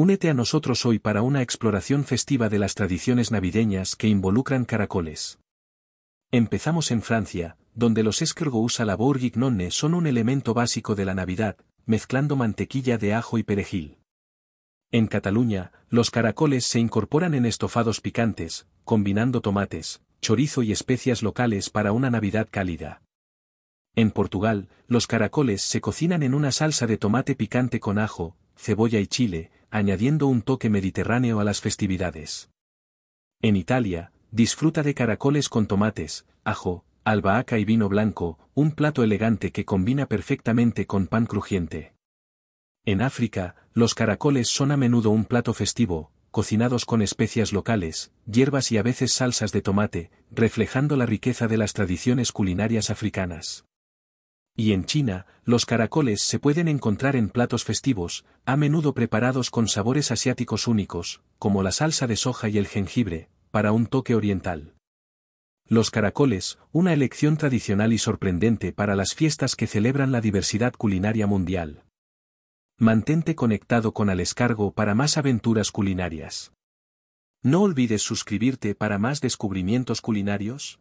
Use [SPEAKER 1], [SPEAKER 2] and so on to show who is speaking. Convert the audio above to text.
[SPEAKER 1] Únete a nosotros hoy para una exploración festiva de las tradiciones navideñas que involucran caracoles. Empezamos en Francia, donde los escargots a la bourguignonne son un elemento básico de la Navidad, mezclando mantequilla de ajo y perejil. En Cataluña, los caracoles se incorporan en estofados picantes, combinando tomates, chorizo y especias locales para una Navidad cálida. En Portugal, los caracoles se cocinan en una salsa de tomate picante con ajo, cebolla y chile, añadiendo un toque mediterráneo a las festividades. En Italia, disfruta de caracoles con tomates, ajo, albahaca y vino blanco, un plato elegante que combina perfectamente con pan crujiente. En África, los caracoles son a menudo un plato festivo, cocinados con especias locales, hierbas y a veces salsas de tomate, reflejando la riqueza de las tradiciones culinarias africanas. Y en China, los caracoles se pueden encontrar en platos festivos, a menudo preparados con sabores asiáticos únicos, como la salsa de soja y el jengibre, para un toque oriental. Los caracoles, una elección tradicional y sorprendente para las fiestas que celebran la diversidad culinaria mundial. Mantente conectado con Al Escargo para más aventuras culinarias. No olvides suscribirte para más descubrimientos culinarios.